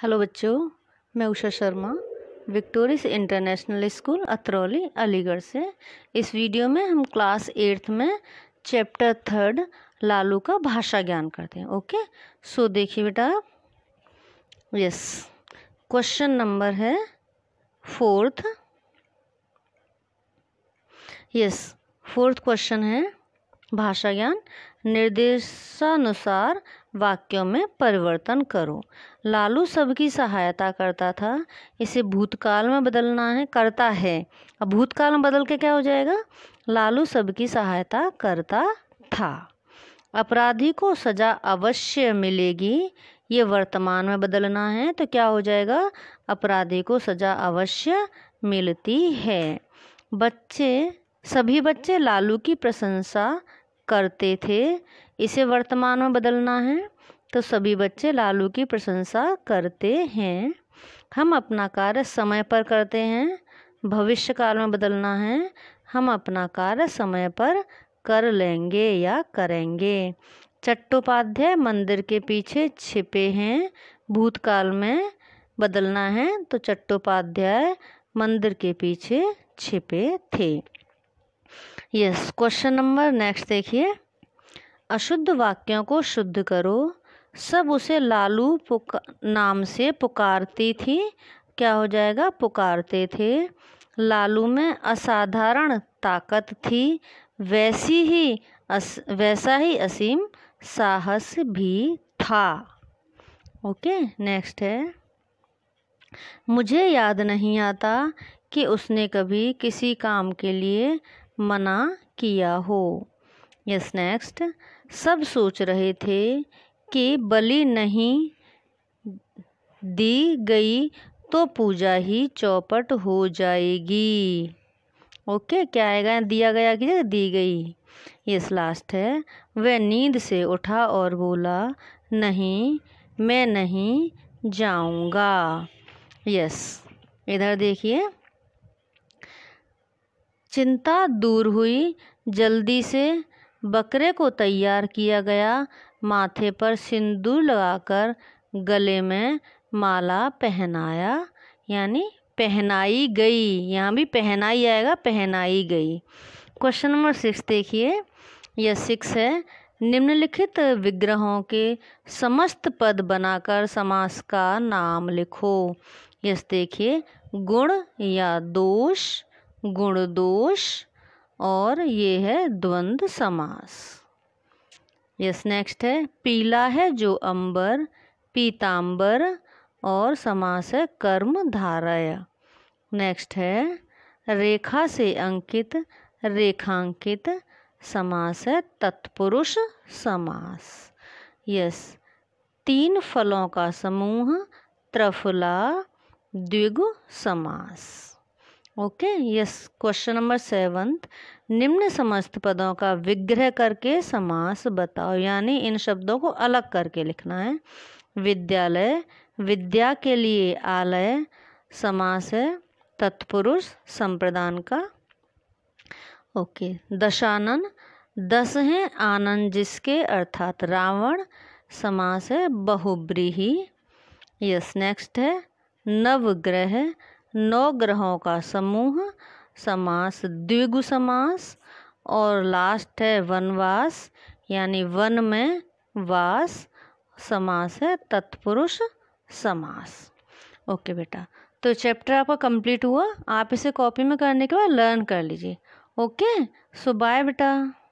hello बच्चों मैं Usha Sharma Victoris international school Atrauli Aligarh से इस वीडियो में हम क्लास एट्थ में चैप्टर थर्ड लालू का भाषा ज्ञान करते हैं ओके सो देखिए बेटा यस क्वेश्चन नंबर है फोर्थ यस फोर्थ क्वेश्चन है भाषा ज्ञान निर्देशानुसार वाक्यों में परिवर्तन करो लालू सबकी सहायता करता था इसे भूतकाल में बदलना है करता है अब भूतकाल में बदल के क्या हो जाएगा लालू सबकी सहायता करता था अपराधी को सजा अवश्य मिलेगी ये वर्तमान में बदलना है तो क्या हो जाएगा अपराधी को सजा अवश्य मिलती है बच्चे सभी बच्चे लालू की प्रशंसा करते थे इसे वर्तमान में बदलना है तो सभी बच्चे लालू की प्रशंसा करते हैं हम अपना कार्य समय पर करते हैं भविष्य काल में बदलना है हम अपना कार्य समय पर कर लेंगे या करेंगे चट्टोपाध्याय मंदिर के पीछे छिपे हैं भूतकाल में बदलना है तो चट्टोपाध्याय मंदिर के पीछे छिपे थे यस क्वेश्चन नंबर नेक्स्ट देखिए अशुद्ध वाक्यों को शुद्ध करो सब उसे लालू पुकार नाम से पुकारती थी क्या हो जाएगा पुकारते थे लालू में असाधारण ताकत थी वैसी ही अस, वैसा ही असीम साहस भी था ओके नेक्स्ट है मुझे याद नहीं आता कि उसने कभी किसी काम के लिए मना किया हो यस नेक्स्ट सब सोच रहे थे कि बलि नहीं दी गई तो पूजा ही चौपट हो जाएगी ओके क्या आएगा दिया गया कि दी गई यस लास्ट है वह नींद से उठा और बोला नहीं मैं नहीं जाऊंगा यस इधर देखिए चिंता दूर हुई जल्दी से बकरे को तैयार किया गया माथे पर सिंदूर लगाकर गले में माला पहनाया यानी पहनाई गई यहाँ भी पहनाई आएगा पहनाई गई क्वेश्चन नंबर सिक्स देखिए यह सिक्स है निम्नलिखित विग्रहों के समस्त पद बनाकर समास का नाम लिखो यस देखिए गुण या दोष गुण दोष और ये है द्वंद्व समास यस नेक्स्ट है पीला है जो अंबर पीतांबर और समास है कर्म धारय नेक्स्ट है रेखा से अंकित रेखांकित समास है तत्पुरुष समास यस तीन फलों का समूह त्रफला द्विगु समास okay yes question number seventh निम्न समस्त पदों का विग्रह करके समास बताओ यानी इन शब्दों को अलग करके लिखना है विद्यालय विद्या के लिए आलय समास है तत्पुरुष संप्रदान का ओके दशानन दस हैं आनंद जिसके अर्थात रावण समास है बहुब्रीही यस नेक्स्ट है नवग्रह नौ ग्रहों का समूह समास द्विगु समास और लास्ट है वनवास यानी वन में वास समास है तत्पुरुष समास ओके बेटा तो चैप्टर आपका कंप्लीट हुआ आप इसे कॉपी में करने के बाद लर्न कर लीजिए ओके सो बाय बेटा